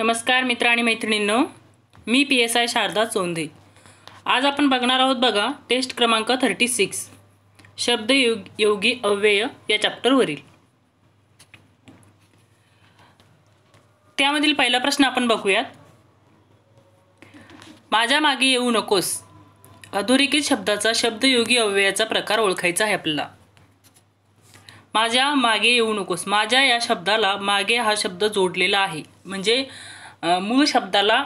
नमस्कार मित्र आणि मैत्रिणींनो मी P S I Sharda Chondhe आज आपण बघणार आहोत बघा टेस्ट क्रमांक थर्टी सिक्स शब्द योग योगी अव्यय या चॅप्टरवरील त्यामधील पहिला प्रश्न आपण बघूयात माझ्या मागे येऊ नकोस अधोरेखित शब्दाचा शब्दयोगी अव्ययाचा प्रकार ओळखायचा आहे आपल्याला माझ्या मागे येऊ नकोस माझ्या या शब्दाला मागे हा शब्द जोडलेला आहे म्हणजे मूळ शब्दाला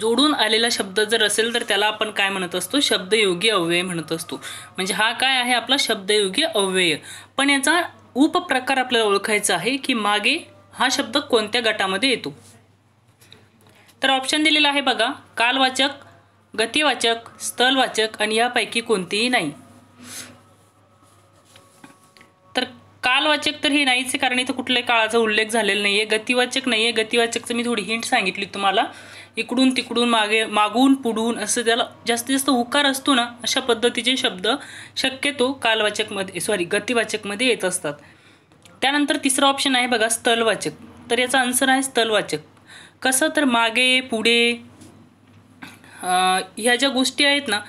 जोडून आलेला शब्द जर असेल तर त्याला आपण काय म्हणत असतो शब्दयोगी अव्यय म्हणत असतो म्हणजे हा काय आहे आपला शब्दयोगी अव्यय पण याचा उपप्रकार आपल्याला ओळखायचा आहे की मागे हा शब्द कोणत्या गटामध्ये येतो तर ऑप्शन दिलेला आहे बघा कालवाचक गतिवाचक स्थलवाचक आणि यापैकी कोणतीही नाही कालवाचक तर हे नाहीच कारण इथं कुठल्याही काळाचा उल्लेख झालेला नाही आहे गतिवाचक नाही आहे गतिवाचकचं मी थोडी हिंट सांगितली तुम्हाला इकडून तिकडून मागे मागून पुढून असं त्याला जास्तीत जास्त उकार असतो ना अशा पद्धतीचे शब्द शक्यतो कालवाचकमध्ये सॉरी गतिवाचकमध्ये येत असतात त्यानंतर तिसरा ऑप्शन आहे बघा स्थलवाचक तर याचा आन्सर आहे स्थलवाचक कसं तर मागे पुढे ह्या ज्या गोष्टी आहेत ना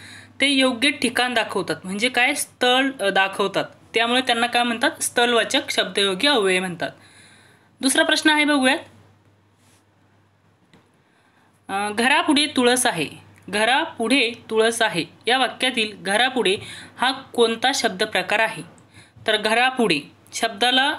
ते योग्य ठिकाण दाखवतात म्हणजे काय स्थळ दाखवतात त्यामुळे त्यांना काय म्हणतात स्थलवाचक शब्दयोगी अव्यय म्हणतात दुसरा प्रश्न आहे बघूयात घरापुढे तुळस आहे घरापुढे तुळस आहे या वाक्यातील घरापुढे हा कोणता शब्द प्रकार आहे तर घरापुढे शब्दाला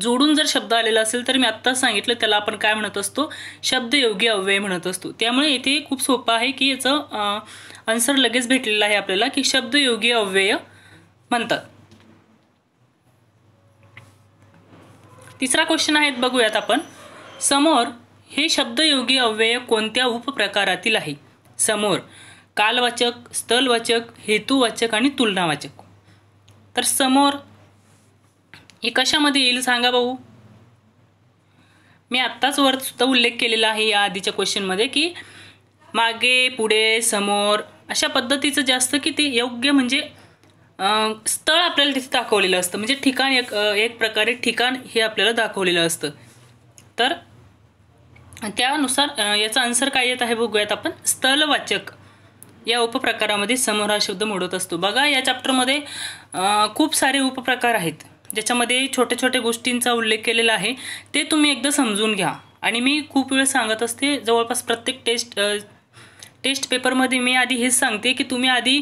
जोडून जर शब्द आलेला असेल तर मी आत्ताच सांगितलं त्याला आपण काय म्हणत असतो शब्दयोगी अव्यय म्हणत असतो त्यामुळे येथे खूप सोपं आहे की याचं आन्सर लगेच भेटलेलं आहे आपल्याला की शब्दयोगी अव्यय म्हणतात तिसरा क्वेश्चन आहेत बघूयात आपण समोर हे शब्दयोगी अव्यय कोणत्या उपप्रकारातील आहे समोर कालवाचक स्थलवाचक हेतुवाचक आणि तुलनावाचक तर समोर हे कशामध्ये येईल सांगा भाऊ मी आत्ताच वर सुद्धा उल्लेख केलेला आहे या आधीच्या क्वेश्चनमध्ये की मागे पुढे समोर अशा पद्धतीचं जास्त की ते योग्य म्हणजे स्थळ आपल्याला तिथे दाखवलेलं असतं म्हणजे ठिकाण एक एक प्रकारे ठिकाण हे आपल्याला दाखवलेलं असतं तर त्यानुसार याचा आन्सर काय येत आहे बघूयात आपण स्थलवाचक या उपप्रकारामध्ये समोर हा शब्द मोडत असतो बघा या चॅप्टरमध्ये खूप सारे उपप्रकार आहेत ज्याच्यामध्ये छोट्या छोट्या गोष्टींचा उल्लेख केलेला आहे ते तुम्ही एकदा समजून घ्या आणि मी खूप वेळ सांगत असते जवळपास प्रत्येक टेस्ट टेस्ट पेपरमध्ये मी आधी हेच सांगते की तुम्ही आधी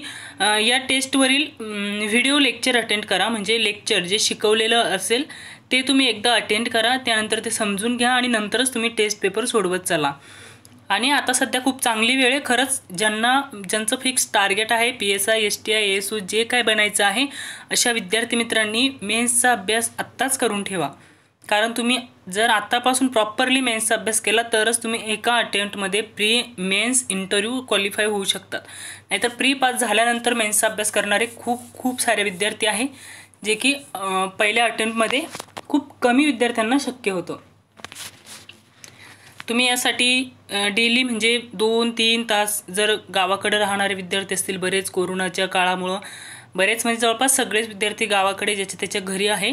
या टेस्टवरील व्हिडिओ लेक्चर अटेंड करा म्हणजे लेक्चर जे शिकवलेलं असेल ते तुम्ही एकदा अटेंड करा त्यानंतर ते समजून घ्या आणि नंतरच तुम्ही टेस्ट पेपर सोडवत चला आणि आता सध्या खूप चांगली वेळ आहे खरंच ज्यांना ज्यांचं फिक्स टार्गेट आहे P S I S T I S O जे काय बनायचं आहे अशा विद्यार्थी मित्रांनी मेन्सचा अभ्यास आत्ताच करून ठेवा कारण तुम्ही जर आत्तापासून प्रॉपरली मेन्सचा अभ्यास केला तरच तुम्ही एका अटेम्प्टमध्ये प्री मेन्स इंटरव्ह्यू क्वालिफाय होऊ शकतात नाहीतर प्री पास झाल्यानंतर मेन्सचा अभ्यास करणारे खूप खूप सारे विद्यार्थी आहे जे की पहिल्या अटेम्प्टमध्ये खूप कमी विद्यार्थ्यांना शक्य होतं तुम्ही यासाठी डेली म्हणजे दोन तीन तास जर गावाकडे राहणारे विद्यार्थी असतील बरेच कोरोनाच्या काळामुळं बरेच म्हणजे जवळपास सगळेच विद्यार्थी गावाकडे ज्याच्या त्याच्या घरी आहे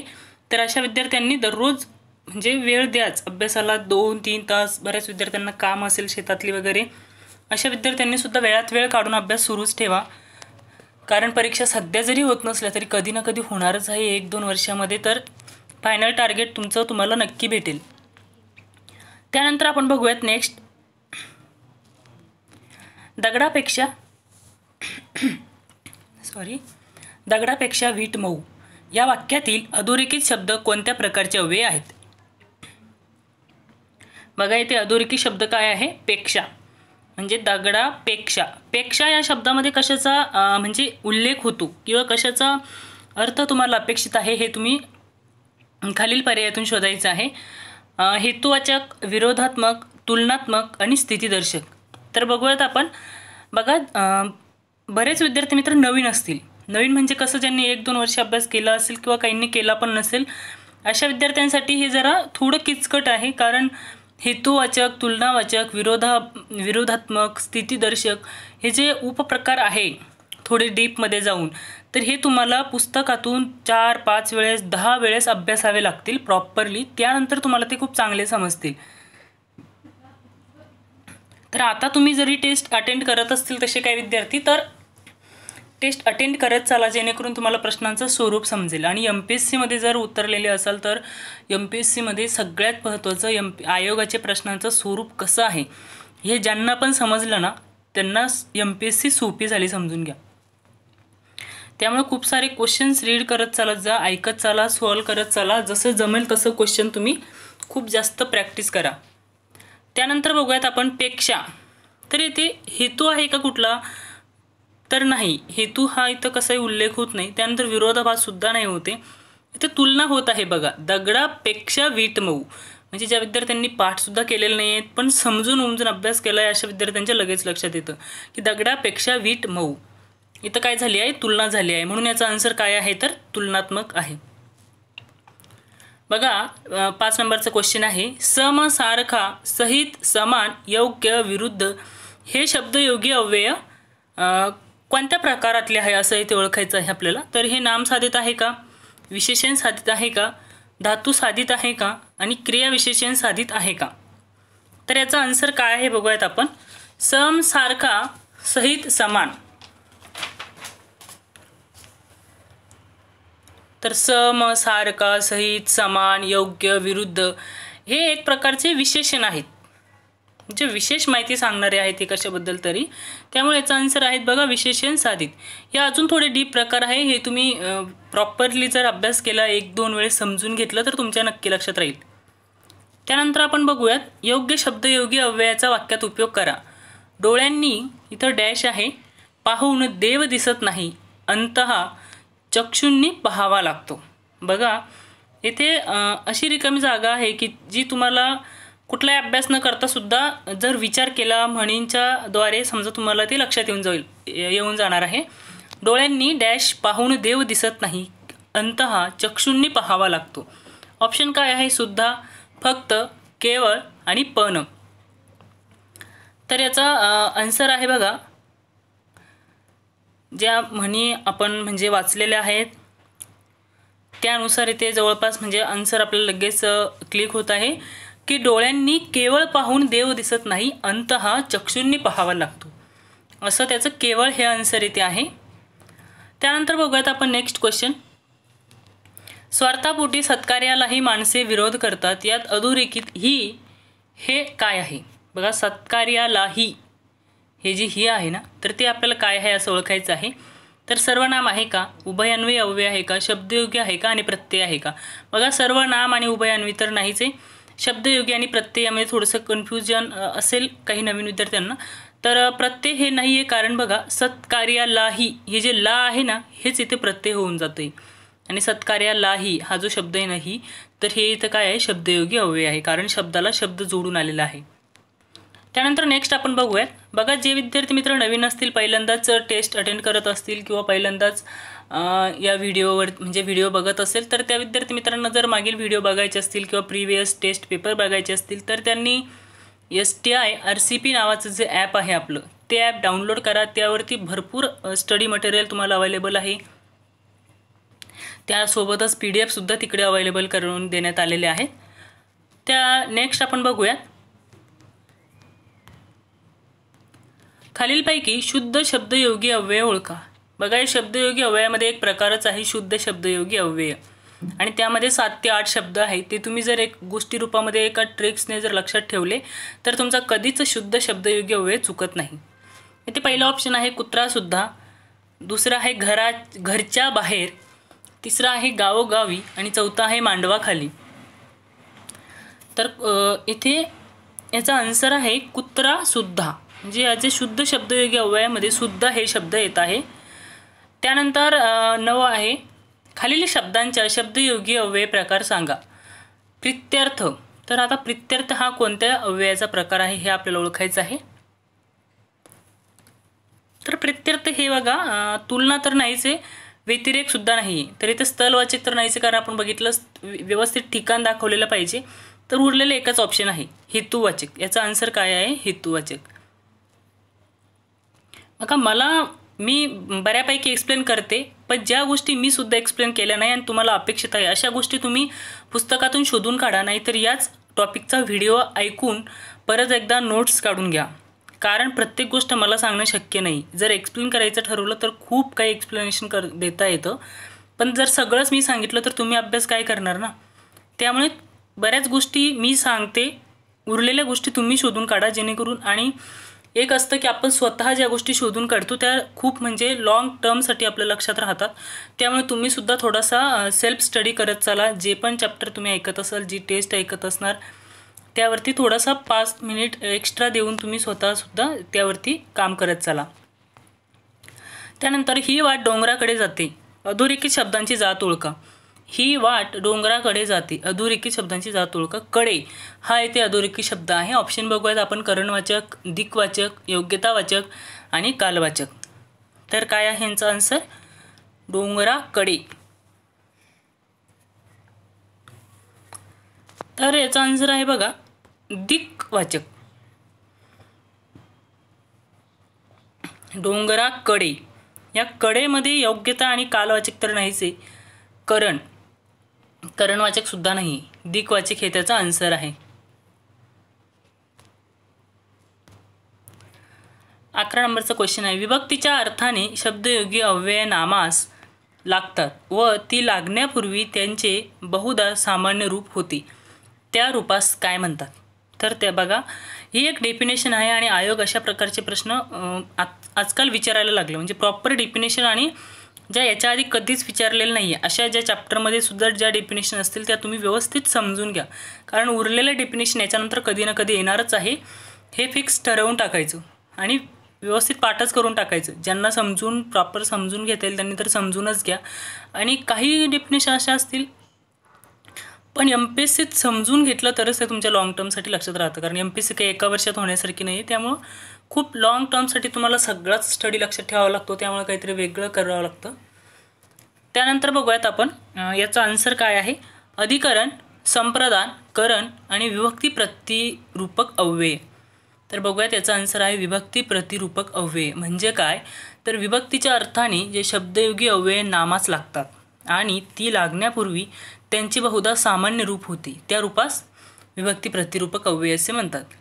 तर अशा विद्यार्थ्यांनी दररोज म्हणजे वेळ द्याच अभ्यासाला दोन तीन तास बऱ्याच विद्यार्थ्यांना काम असेल शेतातली वगैरे अशा विद्यार्थ्यांनी सुद्धा वेळात वेळ काढून अभ्यास सुरूच ठेवा कारण परीक्षा सध्या जरी होत नसल्या तरी कधी ना कधी होणारच आहे एक दोन वर्षामध्ये तर फायनल टार्गेट तुमचं तुम्हाला नक्की भेटेल त्यानंतर आपण बघूयात नेक्स्ट दगडापेक्षा सॉरी दगडापेक्षा वीट मऊ या वाक्यातील अधोरेखित शब्द कोणत्या प्रकारचे अव्यय आहेत बघा इथे अधोरेखित शब्द काय आहे पेक्षा म्हणजे दगडापेक्षा पेक्षा या शब्दामध्ये कशाचा म्हणजे उल्लेख होतो किंवा कशाचा अर्थ तुम्हाला अपेक्षित आहे हे तुम्ही खालील पर्यायातून शोधायचं आहे हेतुवाचक विरोधात्मक तुलनात्मक आणि स्थितीदर्शक तर बघूयात आपण बघा बरेच विद्यार्थी मित्र नवीन असतील नवीन म्हणजे कसं ज्यांनी एक दोन वर्ष अभ्यास केला असेल किंवा काहींनी केला पण नसेल अशा विद्यार्थ्यांसाठी हे जरा थोडं किचकट आहे कारण हेतुवाचक तुलनावाचक विरोधा विरोधात्मक स्थितीदर्शक हे जे उपप्रकार आहे थोडे डीपमध्ये जाऊन तर हे तुम्हाला पुस्तकातून चार पाच वेळेस दहा वेळेस अभ्यासावे लागतील प्रॉपरली त्यानंतर तुम्हाला ते खूप चांगले समजतील तर आता तुम्ही जरी टेस्ट अटेंड करत असतील तसे काही विद्यार्थी तर टेस्ट अटेंड करत चाला जेणेकरून तुम्हाला प्रश्नांचं स्वरूप समजेल आणि एम पी एस सीमध्ये जर उतरलेले असाल तर एम पी एस सीमध्ये सगळ्यात महत्त्वाचं एम आयोगाचे प्रश्नांचं स्वरूप कसं आहे हे ज्यांना पण समजलं ना त्यांना एम पी एस सी सोपी झाली समजून घ्या त्यामुळे खूप सारे क्वेश्चन्स रीड करत चालत जा ऐकत चाला सॉल्व करत चाला जसं जमेल तसं क्वेश्चन तुम्ही खूप जास्त प्रॅक्टिस करा त्यानंतर बघूयात आपण पेक्षा तर इथे हेतू आहे का कुठला तर नाही हेतू हा इथं कसाही उल्लेख होत नाही त्यानंतर विरोधाभाससुद्धा नाही होते इथं तुलना होत आहे बघा दगडापेक्षा वीट मऊ म्हणजे ज्या विद्यार्थ्यांनी पाठसुद्धा केलेले नाही आहेत पण समजून उमजून अभ्यास केला आहे अशा विद्यार्थ्यांच्या लगेच लक्षात येतं की दगडापेक्षा वीट मऊ इथं काय झाली आहे तुलना झाली आहे म्हणून याचा आन्सर काय आहे तर तुलनात्मक आहे बघा पाच नंबरचं क्वेश्चन आहे सम सारखा सहित समान योग्य विरुद्ध हे शब्द योग्य अव्यय कोणत्या प्रकारातले आहे असं ते ओळखायचं आहे आपल्याला तर हे नाम साधित आहे का विशेषण साधित आहे का धातू साधित आहे का आणि क्रियाविशेषण साधित आहे का तर याचा आन्सर काय आहे बघूयात आपण सम सारखा सहित समान तर सम सारखा सहित समान योग्य विरुद्ध हे एक प्रकारचे विशेषण आहेत जे विशेष माहिती सांगणारे आहेत हे कशाबद्दल तरी त्यामुळे याचा आन्सर आहेत बघा विशेषण साधित या अजून थोडे डीप प्रकार आहे हे तुम्ही प्रॉपरली जर अभ्यास केला एक दोन वेळेस समजून घेतलं तर तुमच्या नक्की लक्षात राहील त्यानंतर आपण बघूयात योग्य शब्दयोगी अव्ययाचा वाक्यात उपयोग करा डोळ्यांनी इथं डॅश आहे पाहून देव दिसत नाही अंत चक्षुंनी चक्षूंनी पाहावा लागतो बघा इथे अशी रिकामी जागा आहे की जी तुम्हाला कुठलाही अभ्यास न करता सुद्धा जर विचार केला म्हणींच्याद्वारे समजा तुम्हाला ते लक्षात येऊन जाईल येऊन जाणार आहे डोळ्यांनी डॅश पाहून देव दिसत नाही अंत हा चक्षूंनी पाहावा लागतो ऑप्शन काय आहे सुद्धा फक्त केवळ आणि पण तर याचा आन्सर आहे बघा ज्या म्हणी आपण म्हणजे वाचलेल्या आहेत त्यानुसार इथे जवळपास म्हणजे आन्सर आपल्याला लगेच क्लिक होत आहे की डोळ्यांनी केवळ पाहून देव दिसत नाही अंत हा चक्षूंनी पाहावा लागतो असं त्याचं केवळ हे आन्सर इथे आहे त्यानंतर बघूयात आपण नेक्स्ट क्वेश्चन स्वार्थापोटी सत्कार्यालाही माणसे विरोध करतात यात अधोरेखित ही हे काय आहे बघा सत्कार्यालाही हे जी ही आहे ना तर ते आपल्याला काय आहे असं ओळखायचं आहे तर सर्वनाम आहे का उभयान्वयी अव्यय आहे का शब्दयोग्य आहे का आणि प्रत्यय आहे का बघा सर्वनाम आणि उभयान्वयी तर नाहीच आहे शब्दयोगी आणि प्रत्यय यामध्ये थोडंसं कन्फ्युजन असेल काही नवीन विद्यार्थ्यांना तर प्रत्यय हे नाही आहे कारण बघा सत्कार्या सत्कार्यालाही हे जे ला आहे ना हेच इथे प्रत्यय होऊन जाते आणि सत्कार्या सत्कार्यालाही हा जो शब्द आहे नाही तर हे इथं काय आहे शब्दयोगी अव्यय आहे कारण शब्दाला शब्द जोडून आलेला आहे त्यानंतर नेक्स्ट आपण बघूयात बघा जे विद्यार्थी मित्र नवीन असतील पहिल्यांदाच टेस्ट अटेंड करत असतील किंवा पहिल्यांदाच या व्हिडिओवर म्हणजे व्हिडिओ बघत असेल तर त्या विद्यार्थी मित्रांना जर मागील व्हिडिओ बघायचे असतील किंवा प्रीवियस टेस्ट पेपर बघायचे असतील तर त्यांनी S T I R C P नावाचं जे ॲप आहे आपलं ते ॲप डाउनलोड करा त्यावरती भरपूर स्टडी मटेरियल तुम्हाला अवेलेबल आहे त्यासोबतच पी डी एफसुद्धा तिकडे अवेलेबल करून देण्यात आलेले आहेत त्या नेक्स्ट आपण बघूयात खालीलपैकी शुद्ध शब्दयोगी अव्यय ओळखा बघा शब्दयोगी अव्ययामध्ये एक प्रकारच आहे शुद्ध शब्दयोगी अव्यय आणि त्यामध्ये सात ते आठ शब्द आहेत ते तुम्ही जर एक गोष्टी रूपामध्ये एका ट्रिक्सने जर लक्षात ठेवले तर तुमचा कधीच शुद्ध शब्दयोगी अव्यय चुकत नाही इथे पहिला ऑप्शन आहे कुत्रासुद्धा दुसरा आहे घरा घरच्या बाहेर तिसरा आहे गावोगावी आणि चौथा आहे मांडवाखाली तर इथे याचा आन्सर आहे कुत्रासुद्धा म्हणजे याचे शुद्ध शब्दयोगी अव्ययामध्ये सुद्धा हे शब्द येत आहे त्यानंतर नवं आहे खालील शब्दांच्या शब्दयोगी अव्यय प्रकार सांगा प्रित्यर्थ तर आता प्रित्यर्थ हा कोणत्या अव्ययाचा प्रकार आहे हे आपल्याला ओळखायचं आहे तर प्रित्यर्थ हे बघा तुलना तर नाहीच आहे व्यतिरेकसुद्धा नाही तर इथे स्थलवाचक तर नाहीच कारण आपण बघितलं व्यवस्थित ठिकाण दाखवलेलं पाहिजे तर उरलेलं एकच ऑप्शन आहे हेतुवाचक याचा आन्सर काय आहे हेतुवाचक बघा मला मी बऱ्यापैकी एक्सप्लेन करते पण ज्या गोष्टी मी सुद्धा एक्सप्लेन केल्या नाही आणि तुम्हाला अपेक्षित आहे अशा गोष्टी तुम्ही पुस्तकातून शोधून काढा नाहीतर याच टॉपिकचा व्हिडिओ ऐकून परत एकदा नोट्स काढून घ्या कारण प्रत्येक गोष्ट मला सांगणं शक्य नाही जर एक्सप्लेन करायचं ठरवलं तर खूप काही एक्सप्लेनेशन कर देता येतं पण जर सगळंच मी सांगितलं तर तुम्ही अभ्यास काय करणार ना त्यामुळे बऱ्याच गोष्टी मी सांगते उरलेल्या गोष्टी तुम्ही शोधून काढा जेणेकरून आणि एक असतं की आपण स्वतः ज्या गोष्टी शोधून काढतो त्या खूप म्हणजे लाँग टर्मसाठी आपल्या लक्षात राहतात त्यामुळे तुम्हीसुद्धा थोडासा सेल्फ स्टडी करत चाला जे पण चॅप्टर तुम्ही ऐकत असाल जी टेस्ट ऐकत असणार त्यावरती थोडासा पाच मिनिट एक्स्ट्रा देऊन तुम्ही स्वतःसुद्धा त्यावरती काम करत चाला त्यानंतर ही वाट डोंगराकडे जाते अधोरेखित शब्दांची जात ओळखा ही वाट डोंगराकडे जाते अधोरेखित शब्दांची जात ओळखा कडे हा येथे अधोरेखित शब्द आहे ऑप्शन बघूयात आपण करणवाचक दिक्वाचक योग्यतावाचक आणि कालवाचक तर काय आहे यांचा आन्सर डोंगराकडे तर याचा आन्सर आहे बघा दिक्वाचक डोंगराकडे या कडेमध्ये योग्यता आणि कालवाचक तर नाहीच आहे करण करणवाचक सुद्धा नाही दिक्वाचक हे त्याचा आन्सर आहे अकरा नंबरचा क्वेश्चन आहे विभक्तीच्या अर्थाने शब्दयोगी अव्यय नामास लागतात व ती लागण्यापूर्वी त्यांचे बहुधा सामान्य रूप होते त्या रूपास काय म्हणतात तर ते बघा ही एक डेफिनेशन आहे आणि आयोग अशा प्रकारचे प्रश्न आज आजकाल विचारायला लागले म्हणजे प्रॉपर डेफिनेशन आणि ज्या याच्या आधी कधीच विचारलेलं नाही आहे अशा ज्या चॅप्टरमध्ये सुद्धा ज्या डेफिनेशन असतील त्या तुम्ही व्यवस्थित समजून घ्या कारण उरलेलं डेफिनेशन याच्यानंतर कधी ना कधी येणारच आहे हे फिक्स ठरवून टाकायचं आणि व्यवस्थित पाठच करून टाकायचं ज्यांना समजून प्रॉपर समजून घेता येईल त्यांनी तर समजूनच घ्या आणि काही डेफिनेशन अशा असतील पण एम पी एस सीत समजून घेतलं तरच ते तुमच्या लाँग टर्मसाठी लक्षात राहतं कारण एम पी सी काही एका वर्षात होण्यासारखी नाही त्यामुळं खूप लाँग टर्मसाठी तुम्हाला सगळाच स्टडी लक्षात ठेवावा लागतो त्यामुळे काहीतरी वेगळं करावं लागतं त्यानंतर बघूयात आपण याचा आन्सर काय आहे अधिकरण संप्रदान करण आणि विभक्ती प्रतिरूपक अव्यय तर बघूयात याचा आन्सर आहे विभक्ती प्रतिरूपक अव्यय म्हणजे काय तर विभक्तीच्या अर्थाने जे शब्दयोगी अव्यय नामास लागतात आणि ती लागण्यापूर्वी त्यांची बहुधा सामान्य रूप होती त्या रूपास विभक्ती प्रतिरूपक अव्यय असे म्हणतात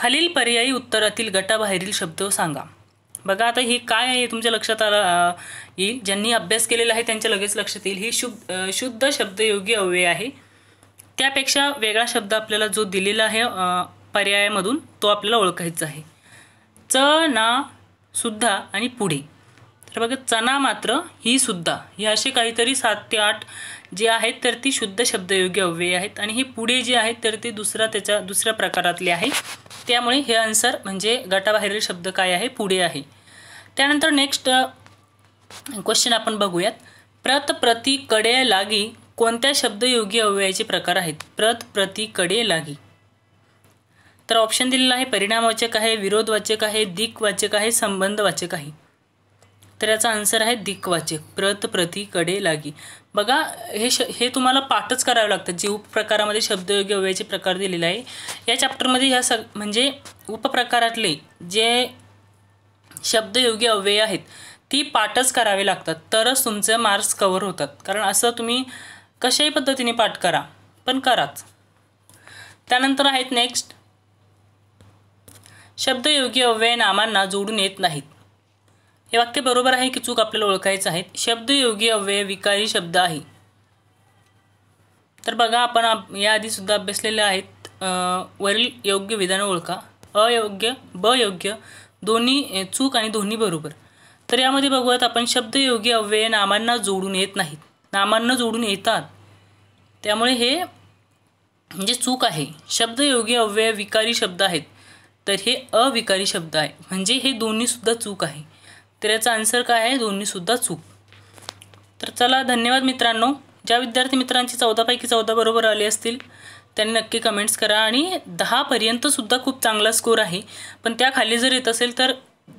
खालील पर्यायी उत्तरातील गटाबाहेरील शब्द सांगा बघा आता हे काय आहे तुमच्या लक्षात आला येईल ज्यांनी अभ्यास केलेला आहे त्यांच्या लगेच लक्षात येईल ही शुद्ध शुद्ध शब्दयोगी अव्यय आहे त्यापेक्षा वेगळा शब्द आपल्याला जो दिलेला आहे पर्यायामधून तो आपल्याला ओळखायचा आहे च ना सुद्धा आणि पुढे तर बघा चना मात्र ही सुद्धा हे असे काहीतरी सात ते आठ जे आहेत तर ती शुद्ध शब्दयोगी अव्यय आहेत आणि हे पुढे जे आहेत तर ते दुसरा त्याच्या दुसऱ्या प्रकारातले आहे त्यामुळे हे आन्सर म्हणजे गटाबाहेरील शब्द काय आहे पुढे आहे त्यानंतर नेक्स्ट क्वेश्चन आपण बघूयात प्रत प्रति कडे लागी कोणत्या शब्दयोगी अव्ययाचे प्रकार आहेत प्रत प्रति कडे लागी तर ऑप्शन दिलेला आहे परिणामवाचक आहे विरोधवाचक आहे दिक्वाचक आहे संबंधवाचक आहे तर याचा आन्सर आहे दिक्वाचक प्रत कडे लागी बघा हे श हे तुम्हाला पाठच करावं लागतं जे उपप्रकारामध्ये शब्दयोग्य अव्ययाचे प्रकार दिलेले आहे या चॅप्टरमध्ये ह्या सग म्हणजे उपप्रकारातले जे शब्दयोग्य अव्यय आहेत ती पाठच करावे लागतात तरच तुमचे मार्क्स कवर होतात कारण असं तुम्ही कशाही पद्धतीने पाठ करा पण कराच त्यानंतर आहेत नेक्स्ट शब्दयोगी अव्यय नामांना जोडून येत नाहीत हे वाक्य बरोबर आहे की चूक आपल्याला ओळखायचं आहे शब्दयोगी अव्यय विकारी शब्द आहे तर बघा आपण याआधी सुद्धा अभ्यासलेले आहेत वरील योग्य विधानं ओळखा अयोग्य ब योग्य दोन्ही चूक आणि दोन्ही बरोबर तर यामध्ये बघूयात आपण शब्दयोगी अव्यय नामांना जोडून येत नाहीत नामांना जोडून येतात त्यामुळे हे म्हणजे चूक आहे शब्दयोगी अव्यय विकारी शब्द आहेत तर हे अविकारी शब्द आहे म्हणजे हे दोन्हीसुद्धा चूक आहे तर याचा आन्सर काय आहे दोन्हीसुद्धा चूक तर चला धन्यवाद मित्रांनो ज्या विद्यार्थी मित्रांची चौदापैकी चौदा बरोबर आले असतील त्यांनी नक्की कमेंट्स करा आणि दहापर्यंतसुद्धा खूप चांगला स्कोर आहे पण त्या खाली जर येत असेल तर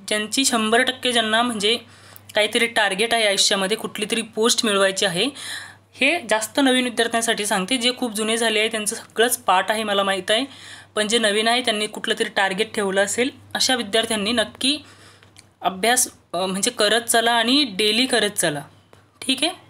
ज्यांची शंभर टक्के ज्यांना म्हणजे काहीतरी टार्गेट आहे आयुष्यामध्ये कुठली तरी पोस्ट मिळवायची आहे हे जास्त नवीन विद्यार्थ्यांसाठी सांगते जे खूप जुने झाले आहे त्यांचं सगळंच पाठ आहे मला माहीत आहे पण जे नवीन आहे त्यांनी कुठलं तरी टार्गेट ठेवलं असेल अशा विद्यार्थ्यांनी नक्की अभ्यास म्हणजे करत चला आणि डेली करत चला ठीक आहे